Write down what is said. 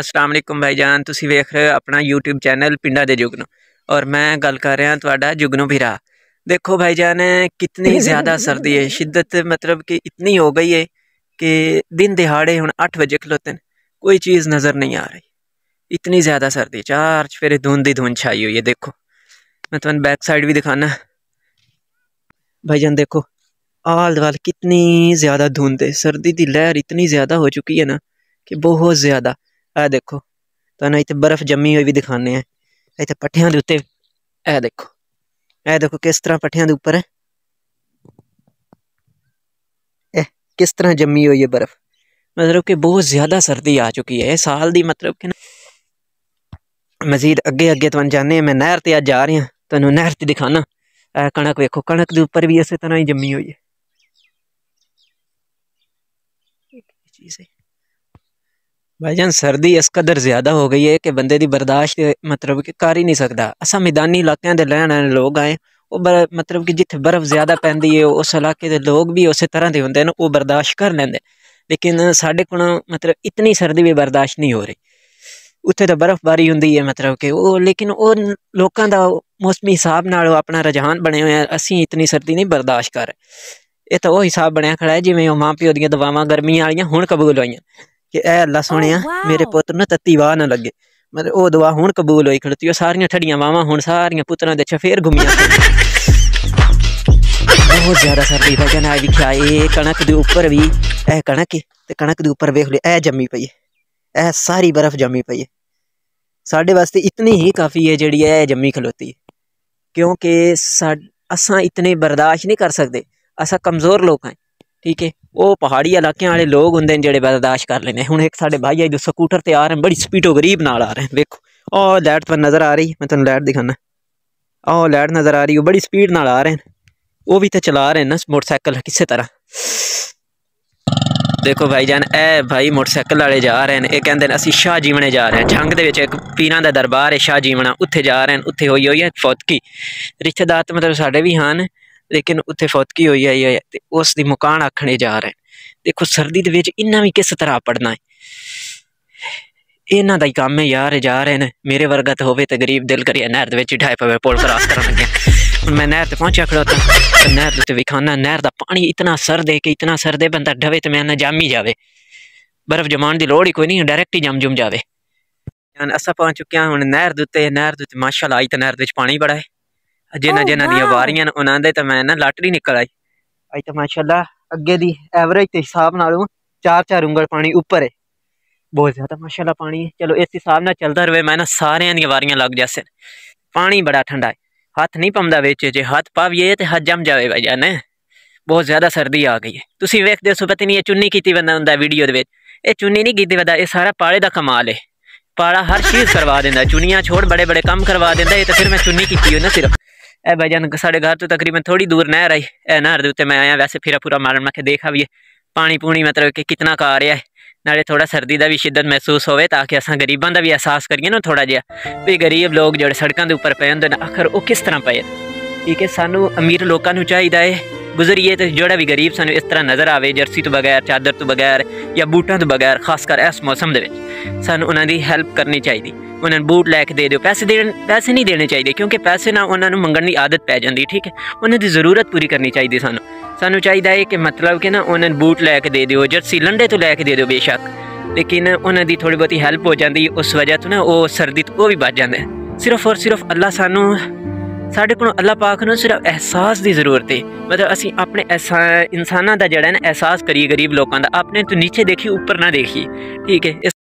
ਅਸਲਾਮ ਅਲੈਕੁਮ ਭਾਈਜਾਨ ਤੁਸੀਂ ਵੇਖ ਰਹੇ ਹੋ ਆਪਣਾ YouTube ਚੈਨਲ ਪਿੰਡਾਂ ਦੇ ਜੁਗਨੋ ਔਰ ਮੈਂ ਗੱਲ ਕਰ ਰਿਹਾ ਤੁਹਾਡਾ ਜੁਗਨੋ ਭਰਾ देखो भाईजान कितनी ज़्यादा सर्दी है शिद्दत मतलब कि इतनी हो गई है कि दिन दिहाड़े हूँ अठ बजे खलोते हैं कोई चीज़ नज़र नहीं आ रही इतनी ज़्यादा सर्दी चार चफेरे धुंध ही धुंध छाई हुई है देखो मैं तुम्हें बैक साइड भी दिखाना भाईजान देखो आल दवाल कितनी ज़्यादा धुंध है सर्दी की लहर इतनी ज़्यादा हो चुकी है ना कि बहुत ज़्यादा ਇਹ देखो तुम ਇੱਥੇ बर्फ जमी हुई भी दिखाने ਆ ਇੱਥੇ ਪੱਠਿਆਂ ਦੇ ਉੱਤੇ ਇਹ ਦੇਖੋ ਇਹ ਦੇਖੋ ਕਿਸ ਤਰ੍ਹਾਂ ਪੱਠਿਆਂ ਦੇ ਉੱਪਰ ਹੈ ਇਹ ਕਿਸ ਤਰ੍ਹਾਂ ਜੰਮੀ मतलब कि बहुत ज़्यादा सर्दी आ चुकी है साल की मतलब कि मजीद अगे अगे तुम चाहते मैं नहर से अ जा रहा तुम नहर से दिखाना कणक वेखो कणक के उपर भी इस तरह ही जमी हुई है चीज़ है भाईजान सर्दी इस कदर ज्यादा हो गई है कि बंदे दी बर्दाश्त मतलब कि कर ही नहीं सकदा असा मैदानी इलाकों के रहने वाले लोग आए ਉਹ ਮਤਲਬ ਕਿ ਜਿੱਥੇ ਬਰਫ਼ ਜ਼ਿਆਦਾ ਪੈਂਦੀ ਹੈ ਉਸ ਇਲਾਕੇ ਦੇ ਲੋਕ ਵੀ ਉਸੇ ਤਰ੍ਹਾਂ ਦੇ ਹੁੰਦੇ ਨੇ ਉਹ ਬਰਦਾਸ਼ਤ ਕਰ ਲੈਂਦੇ ਲੇਕਿਨ ਸਾਡੇ ਕੋਲ ਮਤਲਬ ਇਤਨੀ ਸਰਦੀ ਵੀ ਬਰਦਾਸ਼ਤ ਨਹੀਂ ਹੋ ਰਹੀ ਉੱਥੇ ਤਾਂ ਬਰਫ਼ਬਾਰੀ ਹੁੰਦੀ ਹੈ ਮਤਲਬ ਕਿ ਉਹ ਲੇਕਿਨ ਉਹ ਲੋਕਾਂ ਦਾ ਮੌਸਮੀ ਹਿਸਾਬ ਨਾਲ ਆਪਣਾ ਰੁਝਾਨ ਬਣੇ ਹੋਏ ਆ ਅਸੀਂ ਇਤਨੀ ਸਰਦੀ ਨਹੀਂ ਬਰਦਾਸ਼ਤ ਕਰ ਇਹ ਤਾਂ ਉਹ ਹਿਸਾਬ ਬਣਿਆ ਖੜਾ ਹੈ ਜਿਵੇਂ ਉਹ ਮਾਂ ਪਿਓ ਦੀਆਂ ਦਵਾਵਾਂ ਗਰਮੀਆਂ ਵਾਲੀਆਂ ਹੁਣ ਕਬੂਲ ਹੋਈਆਂ कि ऐ अल्लाह सुनिया oh, मेरे पुत्र ना तत्ती वाह ना लगे मतलब वो दुआ हुन कबूल हुई खड़ती सारियां ठड़ियां वावा हुन सारियां पुत्रां दे छफेर घुमियां बहुत ज्यादा सर्दी वजन आई दिखा ए कणक दे ऊपर भी ए कणक कणक दे ऊपर वेख ले ए जमी पई है ए सारी बर्फ जमी पई है साढ़े वास्ते इतनी ही काफ़ी है जी है जमी खलोती है क्योंकि असा इतने बर्दाश्त नहीं कर सकते असा कमज़ोर लोग हैं ठीक है पहाड़ी इलाक वाले लोग होंगे ਹੁੰਦੇ ਨੇ कर लेने हूँ एक साढ़े भाई ਸਾਡੇ जो स्कूटर से आ रहे हैं बड़ी स्पीडो गरीब ना आ रहे हैं ਵੇਖੋ ਉਹ ਲਾਈਟ पर नज़र आ रही मैं तुम ਲਾਈਟ दिखाना ਉਹ ਲਾਈਟ नज़र आ रही वो बड़ी स्पीड ना आ रहे हैं वो भी तो चला रहे हैं ना मोटरसाइकिल किस तरह देखो भाई जान ए भाई मोटरसाइकिल वाले जा रहे हैं ये कहते हैं असं शाह जीवने जा रहे हैं जंग के एक पीर का दरबार है शाह जीवना उत्थे जा रहे हैं उत्थे हो फौतकी रिश्तेदार तो मतलब साढ़े भी हैं हाँ ਲੇਕਿਨ ਉੱਥੇ ਫੌਤਗੀ ਹੋਈ ਆਈ ਹੈ ਤੇ ਉਸ ਦੀ ਮੁਕਾਨ ਆਖਣੇ ਜਾ ਰਹੇ ਦੇਖੋ ਸਰਦੀ ਦੇ ਵਿੱਚ ਇੰਨਾ ਵੀ ਕਿਸ ਤਰ੍ਹਾਂ ਪੜਨਾ ਹੈ ਇਹਨਾਂ ਦਾ ਹੀ ਕੰਮ ਹੈ ਯਾਰ ਜਾ ਰਹੇ ਨੇ ਮੇਰੇ ਵਰਗਾ ਤਾਂ ਹੋਵੇ ਤੇ ਗਰੀਬ ਦਿਲ ਕਰਿਆ ਨਹਿਰ ਦੇ ਵਿੱਚ ਢਾਈ ਪਵੇ ਪੁਲ ਕਰਾਸ ਕਰਨ ਲੱਗੇ ਹੁਣ ਮੈਂ ਨਹਿਰ ਤੇ ਪਹੁੰਚਿਆ ਖੜੋਤਾ ਤੇ ਨਹਿਰ ਦੇ ਉੱਤੇ ਵਿਖਾਣਾ ਨਹਿਰ ਦਾ ਪਾਣੀ ਇਤਨਾ ਸਰ ਦੇ ਕਿ ਇਤਨਾ ਸਰ ਦੇ ਬੰਦਾ ਡਵੇ ਤੇ ਮੈਂ ਨਾ ਜੰਮ ਹੀ ਜਾਵੇ ਬਰਫ਼ ਜਮਾਣ ਦੀ ਲੋੜ ਹੀ ਕੋਈ ਨਹੀਂ ਡਾਇਰੈਕਟ ਹੀ ਜੰਮ ਜੁਮ ਜਾਵੇ ਅਸਾਂ ਪਹੁੰਚ ਚੁੱਕਿਆ ਹੁਣ ਨਹਿਰ ਦੇ ਉੱਤੇ ਨਹਿਰ ਦੇ ਉੱਤੇ ਮਾਸ਼ਾਅੱਲਾ ਆਈ ਤੇ ਨਹਿਰ ਦੇ ਵਿੱਚ ਪਾਣੀ ਬੜਾ ਹੈ ਜਿਨ੍ਹਾਂ ਜਿਨ੍ਹਾਂ ਦੀਆਂ ਵਾਰੀਆਂ ਨੇ ਉਹਨਾਂ ਦੇ ਤਾਂ ਮੈਂ ਨਾ ਲਾਟਰੀ ਨਿਕਲ ਆਈ ਅੱਜ ਤਾਂ ਮਾਸ਼ਾਅੱਲਾ ਅੱਗੇ ਦੀ ਐਵਰੇਜ ਤੇ ਹਿਸਾਬ ਨਾਲੋਂ ਚਾਰ ਚਾਰ ਉਂਗਲ ਪਾਣੀ ਉੱਪਰ ਹੈ ਬਹੁਤ ਜ਼ਿਆਦਾ ਮਾਸ਼ਾਅੱਲਾ ਪਾਣੀ ਹੈ ਚਲੋ ਇਸ ਹਿਸਾਬ ਨਾਲ ਚੱਲਦਾ ਰਵੇ ਮੈਂ ਨਾ ਸਾਰਿਆਂ ਦੀਆਂ ਵਾਰੀਆਂ ਲੱਗ ਜਾਸੇ ਪਾਣੀ ਬੜਾ ਠੰਡਾ ਹੈ ਹੱਥ ਨਹੀਂ ਪੰਦਾ ਵਿੱਚ ਜੇ ਹੱਥ ਪਾਵੀਏ ਤੇ ਹੱਥ ਜੰਮ ਜਾਵੇ ਭਾਈ ਜਾਨ ਬਹੁਤ ਜ਼ਿਆਦਾ ਸਰਦੀ ਆ ਗਈ ਹੈ ਤੁਸੀਂ ਵੇਖਦੇ ਹੋ ਪਤਾ ਨਹੀਂ ਇਹ ਚੁੰਨੀ ਕੀਤੀ ਬੰਦਾ ਹੁੰਦਾ ਵੀਡੀਓ ਦੇ ਵਿੱਚ ਇਹ ਚੁੰਨੀ ਨਹੀਂ ਕੀਤੀ ਬੰਦਾ ਇਹ ਸਾਰਾ ਪਾਲੇ ਦਾ ਕਮਾਲ ਹੈ ਪਾਲਾ ਹਰ ਚੀਜ਼ ਕਰਵਾ ਦਿੰਦਾ ਚੁੰਨੀਆਂ ਛੋੜ ਬੜੇ ਬੜੇ ਕੰਮ ਕਰਵਾ ਦਿੰਦਾ ਇਹ ਤਾਂ ਫਿਰ ਮੈਂ ਚੁੰਨੀ ਕੀਤੀ ਹੋ ਨਾ ਸਿਰਫ ਇਹ ਭਾਈਜਾਨ ਸਾਡੇ ਘਰ ਤੋਂ ਤਕਰੀਬਨ ਥੋੜੀ ਦੂਰ ਨਹਿਰ ਆਈ ਇਹ ਨਹਿਰ ਦੇ ਉੱਤੇ ਮੈਂ ਆਇਆ ਵੈਸੇ ਫਿਰਾ ਪੂਰਾ ਮਾਰਨ ਮੈਂ ਕਿ ਦੇਖਾ ਵੀ ਪਾਣੀ ਪੂਣੀ ਮਤਲਬ ਕਿ ਕਿੰਨਾ ਕਾ ਰਿਹਾ ਹੈ ਨਾਲੇ ਥੋੜਾ ਸਰਦੀ ਦਾ ਵੀ ਸ਼ਿੱਦਤ ਮਹਿਸੂਸ ਹੋਵੇ ਤਾਂ ਕਿ ਅਸਾਂ ਗਰੀਬਾਂ ਦਾ ਵੀ ਅਹਿਸਾਸ ਕਰੀਏ ਨਾ ਥੋੜਾ ਜਿਹਾ ਵੀ ਗਰੀਬ ਲੋਕ ਜਿਹੜੇ ਸੜਕਾਂ ਦੇ ਉੱਪਰ ਪਏ ਹੁੰਦੇ ਨੇ ਆਖਰ ਉਹ ਕਿਸ ਤਰ੍ਹਾਂ ਪਏ ਠੀਕ ਹੈ ਸਾਨੂੰ ਅਮੀਰ ਲੋਕਾਂ ਨੂੰ ਚਾਹੀਦਾ ਹੈ ਗੁਜ਼ਰੀਏ ਤੇ ਜਿਹੜਾ ਵੀ ਗਰੀਬ ਸਾਨੂੰ ਇਸ ਤਰ੍ਹਾਂ ਨਜ਼ਰ ਆਵੇ ਜਰਸੀ ਤੋਂ ਬਗੈਰ ਚਾਦਰ ਤੋਂ ਬਗੈਰ ਜਾਂ ਬੂਟਾਂ ਤੋਂ ਬਗੈਰ ਖਾਸ ਕਰ ਇਸ ਮੌਸਮ ਦੇ ਵਿੱਚ ਸਾਨੂੰ ਉਹਨਾਂ ਦੀ ਹੈਲਪ ਕਰਨੀ ਚਾਹੀਦੀ ਉਹਨਾਂ ਨੂੰ ਬੂਟ ਲੈ ਕੇ ਦੇ ਦਿਓ ਪੈਸੇ ਦੇਣ ਪੈਸੇ ਨਹੀਂ ਦੇਣੇ ਚਾਹੀਦੇ ਕਿਉਂਕਿ ਪੈਸੇ ਨਾਲ ਉਹਨਾਂ ਨੂੰ ਮੰਗਣ ਦੀ ਆਦਤ ਪੈ ਜਾਂਦੀ ਠੀਕ ਹੈ ਉਹਨਾਂ ਦੀ ਜ਼ਰੂਰਤ ਪੂਰੀ ਕਰਨੀ ਚਾਹੀਦੀ ਸਾਨੂੰ ਸਾਨੂੰ ਚਾਹੀਦਾ ਹੈ ਕਿ ਮਤਲਬ ਕਿ ਨਾ ਉਹਨਾਂ ਨੂੰ ਬੂਟ ਲੈ ਕੇ ਦੇ ਦਿਓ ਜਰਸੀ ਲੰਡੇ ਤੋਂ ਲੈ ਕੇ ਦੇ ਦਿਓ ਬੇਸ਼ੱਕ ਲੇਕਿਨ ਉਹਨਾਂ ਦੀ ਥੋੜੀ ਬਹੁਤੀ ਹੈਲਪ ਹੋ ਜਾਂਦੀ ਉਸ ਵਜ੍ਹਾ ਤੋਂ ਨਾ ਉਹ ਸਰਦੀ ਤੋਂ ਉਹ ਵੀ ਬਚ ਜਾਂਦਾ ਸਿਰਫ ਔਰ ਸਿਰਫ ਅੱਲਾ ਸਾਨੂੰ ਸਾਡੇ ਕੋਲ ਅੱਲਾ ਪਾਕ ਨੂੰ ਸਿਰਫ ਅਹਿਸਾਸ ਦੀ ਜ਼ਰੂਰਤ ਹੈ ਮਤਲਬ ਅਸੀਂ ਆਪਣੇ ਇਨਸਾਨਾਂ ਦਾ ਜਿਹੜਾ ਨਾ ਅਹਿਸਾਸ ਕਰੀਏ ਗਰੀਬ ਲੋਕਾਂ ਦਾ ਆਪਣੇ ਤੋਂ ਨੀਚੇ ਦੇਖੀ ਉੱਪਰ ਨਾ ਦੇਖੀ ਠੀਕ ਹੈ